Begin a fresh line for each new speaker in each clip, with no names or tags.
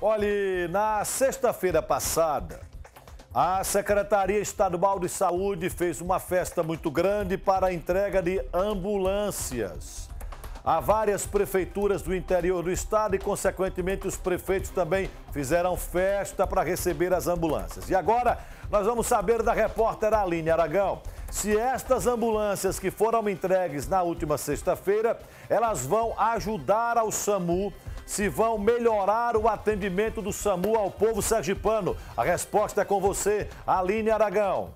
Olhe, na sexta-feira passada, a Secretaria Estadual de Saúde fez uma festa muito grande para a entrega de ambulâncias a várias prefeituras do interior do estado e, consequentemente, os prefeitos também fizeram festa para receber as ambulâncias. E agora nós vamos saber da repórter Aline Aragão se estas ambulâncias que foram entregues na última sexta-feira, elas vão ajudar ao SAMU se vão melhorar o atendimento do SAMU ao povo sergipano. A resposta é com você, Aline Aragão.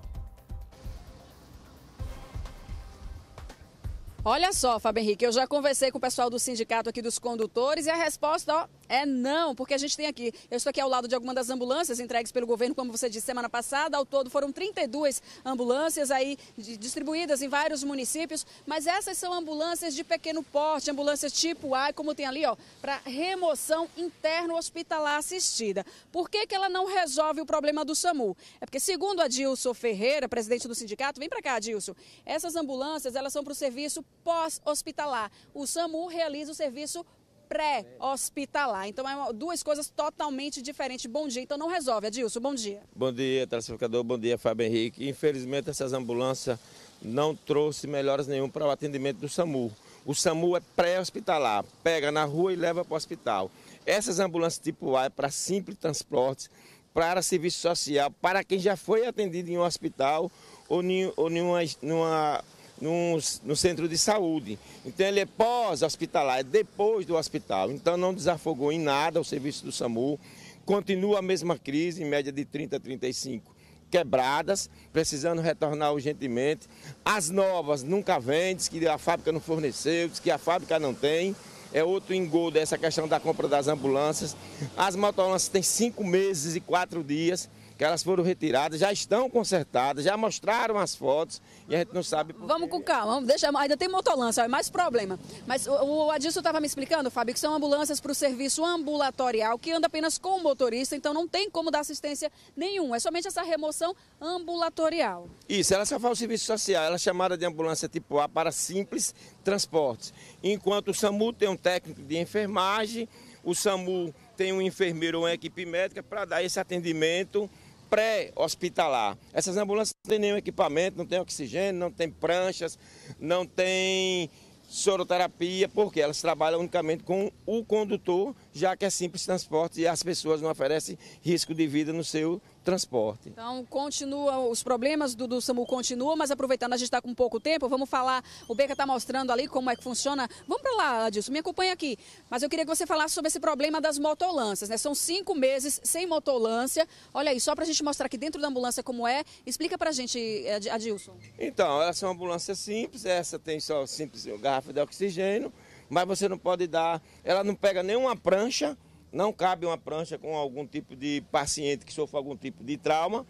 Olha só, Fábio Henrique, eu já conversei com o pessoal do sindicato aqui dos condutores e a resposta ó, é não, porque a gente tem aqui, eu estou aqui ao lado de algumas das ambulâncias entregues pelo governo, como você disse, semana passada, ao todo foram 32 ambulâncias aí distribuídas em vários municípios, mas essas são ambulâncias de pequeno porte, ambulâncias tipo A, como tem ali, ó, para remoção interno hospitalar assistida. Por que, que ela não resolve o problema do SAMU? É porque, segundo a Dilson Ferreira, presidente do sindicato, vem para cá, Dilson, essas ambulâncias, elas são para o serviço pós-hospitalar. O SAMU realiza o serviço pré-hospitalar. Então, é uma, duas coisas totalmente diferentes. Bom dia, então não resolve. Adilson, bom dia.
Bom dia, telespectador. Bom dia, Fábio Henrique. Infelizmente, essas ambulâncias não trouxe melhoras nenhum para o atendimento do SAMU. O SAMU é pré-hospitalar, pega na rua e leva para o hospital. Essas ambulâncias tipo A é para simples transportes, para serviço social, para quem já foi atendido em um hospital ou em, uma, numa no, no centro de saúde. Então ele é pós-hospitalar, é depois do hospital. Então não desafogou em nada o serviço do SAMU. Continua a mesma crise, em média de 30 a 35 quebradas, precisando retornar urgentemente. As novas nunca vêm, diz que a fábrica não forneceu, diz que a fábrica não tem. É outro engodo essa questão da compra das ambulâncias. As motolances têm cinco meses e quatro dias elas foram retiradas, já estão consertadas, já mostraram as fotos e a gente não sabe por
Vamos com calma, vamos deixar, ainda tem motolança, é mais problema. Mas o, o Adilson estava me explicando, Fábio, que são ambulâncias para o serviço ambulatorial, que anda apenas com o motorista, então não tem como dar assistência nenhuma, é somente essa remoção ambulatorial.
Isso, ela só faz o serviço social, ela é chamada de ambulância tipo A para simples transportes. Enquanto o SAMU tem um técnico de enfermagem, o SAMU tem um enfermeiro ou uma equipe médica para dar esse atendimento pré-hospitalar. Essas ambulâncias não têm nenhum equipamento, não tem oxigênio, não tem pranchas, não tem soroterapia, porque elas trabalham unicamente com o condutor já que é simples transporte e as pessoas não oferecem risco de vida no seu transporte.
Então, continua, os problemas do, do SAMU continuam, mas aproveitando, a gente está com pouco tempo, vamos falar, o Beca está mostrando ali como é que funciona. Vamos para lá, Adilson, me acompanha aqui. Mas eu queria que você falasse sobre esse problema das motolâncias, né? São cinco meses sem motolância. Olha aí, só para a gente mostrar aqui dentro da ambulância como é. Explica para a gente, Adilson.
Então, essa é uma ambulância simples, essa tem só simples garrafa de oxigênio, mas você não pode dar. Ela não pega nenhuma prancha, não cabe uma prancha com algum tipo de paciente que sofre algum tipo de trauma.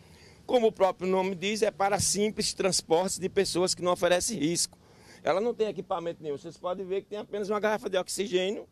Como o próprio nome diz, é para simples transportes de pessoas que não oferecem risco. Ela não tem equipamento nenhum. Vocês podem ver que tem apenas uma garrafa de oxigênio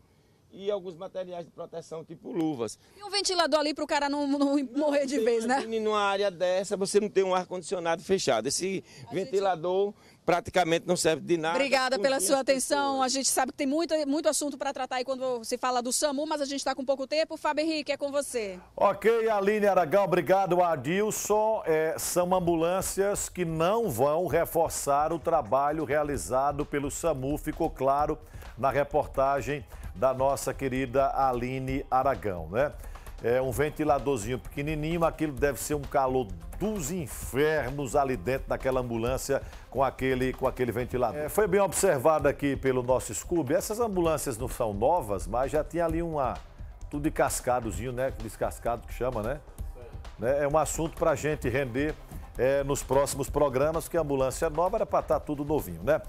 e alguns materiais de proteção, tipo luvas. E um
ventilador ali para o cara não, não, não
morrer de vez, né? E Numa área dessa, você não tem um ar-condicionado fechado. Esse a ventilador gente... praticamente não serve de nada. Obrigada pela sua atenção.
Pessoas. A gente sabe que tem muito, muito assunto para tratar aí quando se fala do SAMU, mas a gente está com pouco tempo. Fábio Henrique, é com você.
Ok, Aline Aragão, obrigado, Adilson. É, são ambulâncias que não vão reforçar o trabalho realizado pelo SAMU, ficou claro na reportagem da nossa querida Aline Aragão, né? É um ventiladorzinho pequenininho, aquilo deve ser um calor dos infernos ali dentro daquela ambulância com aquele, com aquele ventilador. É, foi bem observado aqui pelo nosso Scooby, essas ambulâncias não são novas, mas já tinha ali uma, tudo de cascadozinho, né? Descascado que chama, né? né? É um assunto para a gente render é, nos próximos programas, que a ambulância nova era para estar tá tudo novinho, né?